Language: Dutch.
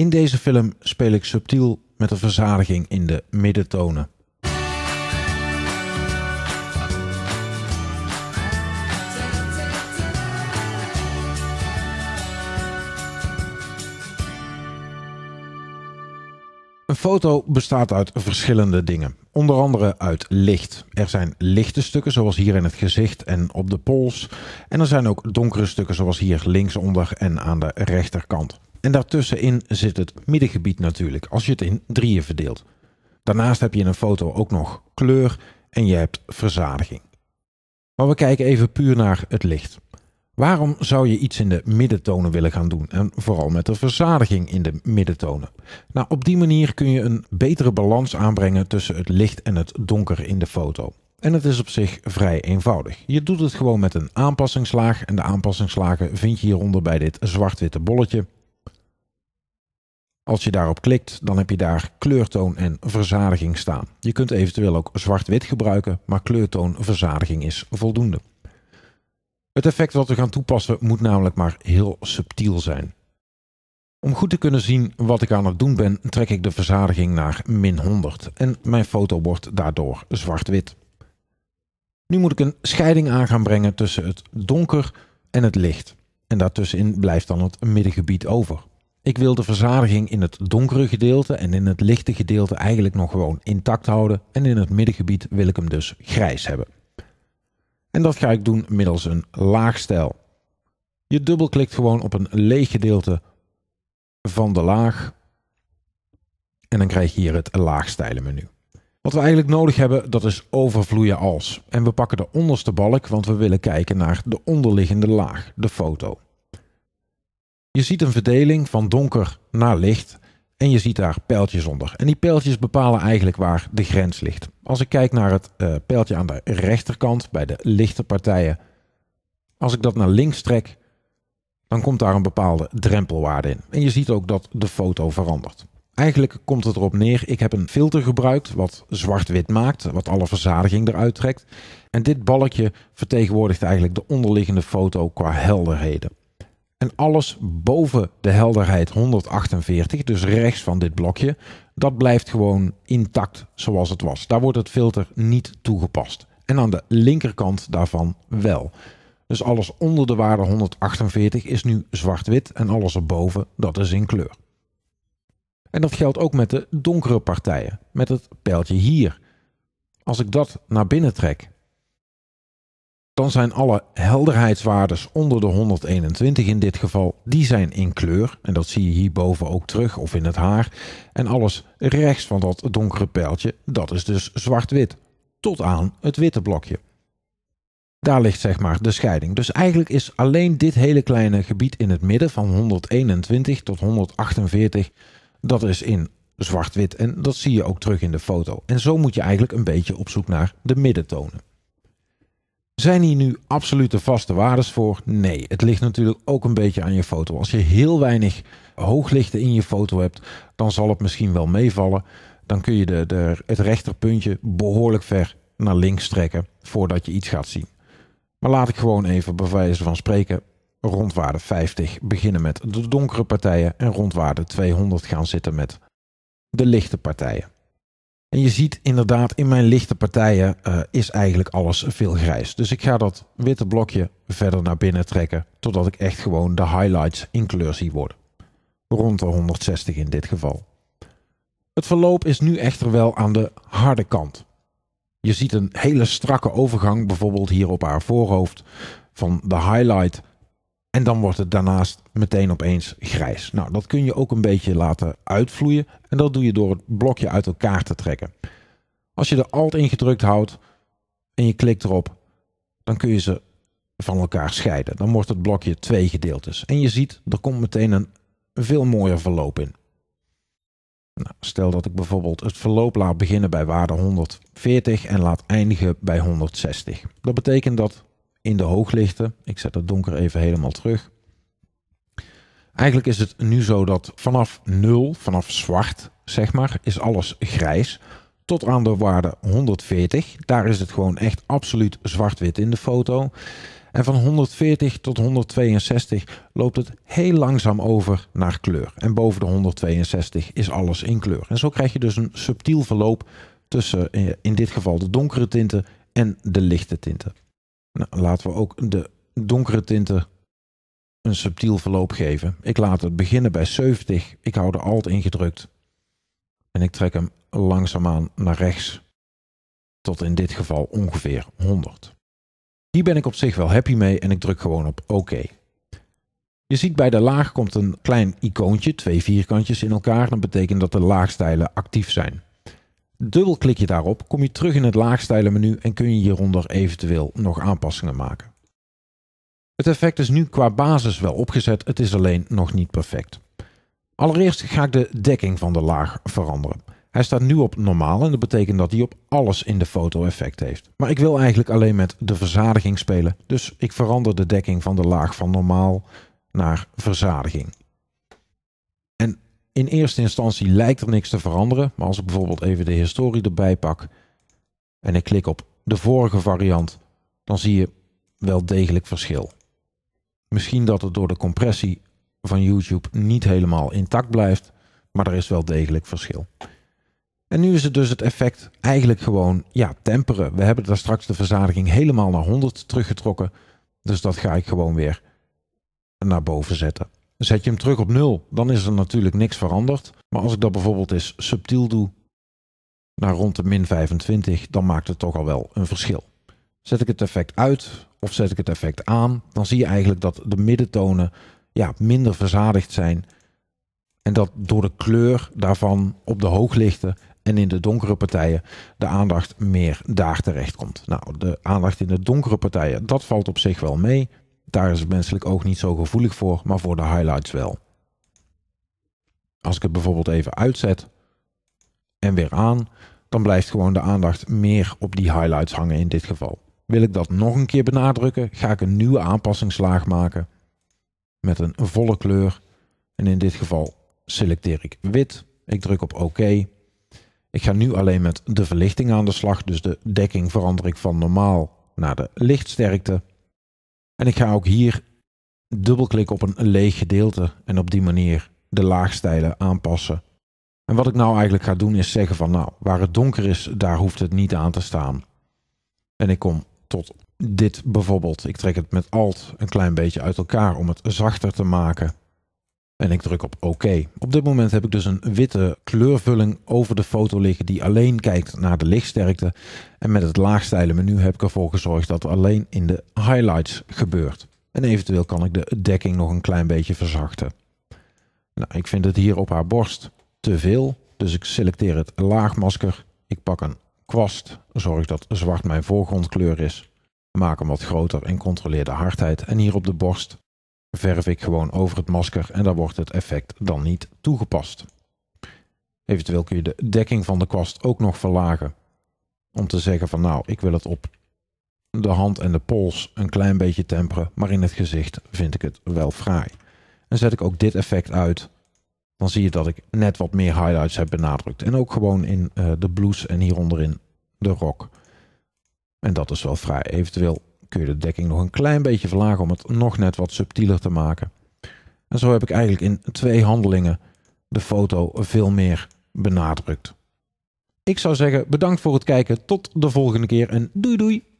In deze film speel ik subtiel met een verzadiging in de middentonen. Een foto bestaat uit verschillende dingen. Onder andere uit licht. Er zijn lichte stukken zoals hier in het gezicht en op de pols. En er zijn ook donkere stukken zoals hier linksonder en aan de rechterkant. En daartussenin zit het middengebied natuurlijk, als je het in drieën verdeelt. Daarnaast heb je in een foto ook nog kleur en je hebt verzadiging. Maar we kijken even puur naar het licht. Waarom zou je iets in de middentonen willen gaan doen en vooral met de verzadiging in de middentonen? Nou, op die manier kun je een betere balans aanbrengen tussen het licht en het donker in de foto. En het is op zich vrij eenvoudig. Je doet het gewoon met een aanpassingslaag en de aanpassingslagen vind je hieronder bij dit zwart-witte bolletje. Als je daarop klikt, dan heb je daar kleurtoon en verzadiging staan. Je kunt eventueel ook zwart-wit gebruiken, maar kleurtoon verzadiging is voldoende. Het effect wat we gaan toepassen moet namelijk maar heel subtiel zijn. Om goed te kunnen zien wat ik aan het doen ben, trek ik de verzadiging naar min 100 en mijn foto wordt daardoor zwart-wit. Nu moet ik een scheiding aan gaan brengen tussen het donker en het licht. En daartussenin blijft dan het middengebied over. Ik wil de verzadiging in het donkere gedeelte en in het lichte gedeelte eigenlijk nog gewoon intact houden en in het middengebied wil ik hem dus grijs hebben. En dat ga ik doen middels een laagstijl. Je dubbelklikt gewoon op een leeg gedeelte van de laag en dan krijg je hier het laagstijlen menu. Wat we eigenlijk nodig hebben, dat is overvloeien als. En we pakken de onderste balk, want we willen kijken naar de onderliggende laag, de foto. Je ziet een verdeling van donker naar licht en je ziet daar pijltjes onder. En die pijltjes bepalen eigenlijk waar de grens ligt. Als ik kijk naar het uh, pijltje aan de rechterkant bij de lichte partijen, als ik dat naar links trek, dan komt daar een bepaalde drempelwaarde in. En je ziet ook dat de foto verandert. Eigenlijk komt het erop neer, ik heb een filter gebruikt wat zwart-wit maakt, wat alle verzadiging eruit trekt. En dit balkje vertegenwoordigt eigenlijk de onderliggende foto qua helderheden. En alles boven de helderheid 148, dus rechts van dit blokje, dat blijft gewoon intact zoals het was. Daar wordt het filter niet toegepast. En aan de linkerkant daarvan wel. Dus alles onder de waarde 148 is nu zwart-wit en alles erboven dat is in kleur. En dat geldt ook met de donkere partijen, met het pijltje hier. Als ik dat naar binnen trek dan zijn alle helderheidswaardes onder de 121 in dit geval, die zijn in kleur. En dat zie je hierboven ook terug of in het haar. En alles rechts van dat donkere pijltje, dat is dus zwart-wit. Tot aan het witte blokje. Daar ligt zeg maar de scheiding. Dus eigenlijk is alleen dit hele kleine gebied in het midden van 121 tot 148, dat is in zwart-wit. En dat zie je ook terug in de foto. En zo moet je eigenlijk een beetje op zoek naar de middentonen. Zijn hier nu absolute vaste waardes voor? Nee, het ligt natuurlijk ook een beetje aan je foto. Als je heel weinig hooglichten in je foto hebt, dan zal het misschien wel meevallen. Dan kun je de, de, het rechterpuntje behoorlijk ver naar links trekken voordat je iets gaat zien. Maar laat ik gewoon even bij wijze van spreken rondwaarde 50 beginnen met de donkere partijen en rondwaarde 200 gaan zitten met de lichte partijen. En je ziet inderdaad in mijn lichte partijen eh, is eigenlijk alles veel grijs. Dus ik ga dat witte blokje verder naar binnen trekken totdat ik echt gewoon de highlights in kleur zie worden. Rond de 160 in dit geval. Het verloop is nu echter wel aan de harde kant. Je ziet een hele strakke overgang bijvoorbeeld hier op haar voorhoofd van de highlight en dan wordt het daarnaast meteen opeens grijs. Nou, dat kun je ook een beetje laten uitvloeien. En dat doe je door het blokje uit elkaar te trekken. Als je de Alt ingedrukt houdt en je klikt erop, dan kun je ze van elkaar scheiden. Dan wordt het blokje twee gedeeltes. En je ziet, er komt meteen een veel mooier verloop in. Nou, stel dat ik bijvoorbeeld het verloop laat beginnen bij waarde 140 en laat eindigen bij 160. Dat betekent dat in de hooglichten. Ik zet het donker even helemaal terug. Eigenlijk is het nu zo dat vanaf 0, vanaf zwart, zeg maar, is alles grijs. Tot aan de waarde 140. Daar is het gewoon echt absoluut zwart-wit in de foto. En van 140 tot 162 loopt het heel langzaam over naar kleur. En boven de 162 is alles in kleur. En zo krijg je dus een subtiel verloop tussen eh, in dit geval de donkere tinten en de lichte tinten. Nou, laten we ook de donkere tinten een subtiel verloop geven. Ik laat het beginnen bij 70. Ik hou de alt ingedrukt. En ik trek hem langzaamaan naar rechts. Tot in dit geval ongeveer 100. Hier ben ik op zich wel happy mee en ik druk gewoon op OK. Je ziet bij de laag komt een klein icoontje, twee vierkantjes in elkaar. Dat betekent dat de laagstijlen actief zijn. Dubbelklik je daarop, kom je terug in het laagstijlen menu en kun je hieronder eventueel nog aanpassingen maken. Het effect is nu qua basis wel opgezet, het is alleen nog niet perfect. Allereerst ga ik de dekking van de laag veranderen. Hij staat nu op normaal en dat betekent dat hij op alles in de foto effect heeft. Maar ik wil eigenlijk alleen met de verzadiging spelen, dus ik verander de dekking van de laag van normaal naar verzadiging. In eerste instantie lijkt er niks te veranderen, maar als ik bijvoorbeeld even de historie erbij pak en ik klik op de vorige variant, dan zie je wel degelijk verschil. Misschien dat het door de compressie van YouTube niet helemaal intact blijft, maar er is wel degelijk verschil. En nu is het dus het effect eigenlijk gewoon ja, temperen. We hebben daar straks de verzadiging helemaal naar 100 teruggetrokken. Dus dat ga ik gewoon weer naar boven zetten. Zet je hem terug op nul, dan is er natuurlijk niks veranderd. Maar als ik dat bijvoorbeeld eens subtiel doe, naar rond de min 25, dan maakt het toch al wel een verschil. Zet ik het effect uit of zet ik het effect aan, dan zie je eigenlijk dat de middentonen ja, minder verzadigd zijn. En dat door de kleur daarvan op de hooglichten en in de donkere partijen de aandacht meer daar terecht komt. Nou, de aandacht in de donkere partijen, dat valt op zich wel mee. Daar is het menselijk oog niet zo gevoelig voor, maar voor de highlights wel. Als ik het bijvoorbeeld even uitzet en weer aan, dan blijft gewoon de aandacht meer op die highlights hangen in dit geval. Wil ik dat nog een keer benadrukken, ga ik een nieuwe aanpassingslaag maken met een volle kleur. En in dit geval selecteer ik wit. Ik druk op OK. Ik ga nu alleen met de verlichting aan de slag, dus de dekking verander ik van normaal naar de lichtsterkte. En ik ga ook hier dubbelklikken op een leeg gedeelte en op die manier de laagstijlen aanpassen. En wat ik nou eigenlijk ga doen is zeggen van nou, waar het donker is, daar hoeft het niet aan te staan. En ik kom tot dit bijvoorbeeld. Ik trek het met alt een klein beetje uit elkaar om het zachter te maken. En ik druk op OK. Op dit moment heb ik dus een witte kleurvulling over de foto liggen die alleen kijkt naar de lichtsterkte. En met het laagstijlen menu heb ik ervoor gezorgd dat alleen in de highlights gebeurt. En eventueel kan ik de dekking nog een klein beetje verzachten. Nou, ik vind het hier op haar borst te veel, dus ik selecteer het laagmasker. Ik pak een kwast, zorg dat zwart mijn voorgrondkleur is. Maak hem wat groter en controleer de hardheid. En hier op de borst verf ik gewoon over het masker en daar wordt het effect dan niet toegepast. Eventueel kun je de dekking van de kwast ook nog verlagen. Om te zeggen van nou, ik wil het op de hand en de pols een klein beetje temperen, maar in het gezicht vind ik het wel fraai. En zet ik ook dit effect uit, dan zie je dat ik net wat meer highlights heb benadrukt. En ook gewoon in eh, de blouse en hieronderin de rok. En dat is wel vrij. Eventueel kun je de dekking nog een klein beetje verlagen om het nog net wat subtieler te maken. En zo heb ik eigenlijk in twee handelingen de foto veel meer benadrukt. Ik zou zeggen bedankt voor het kijken, tot de volgende keer en doei doei!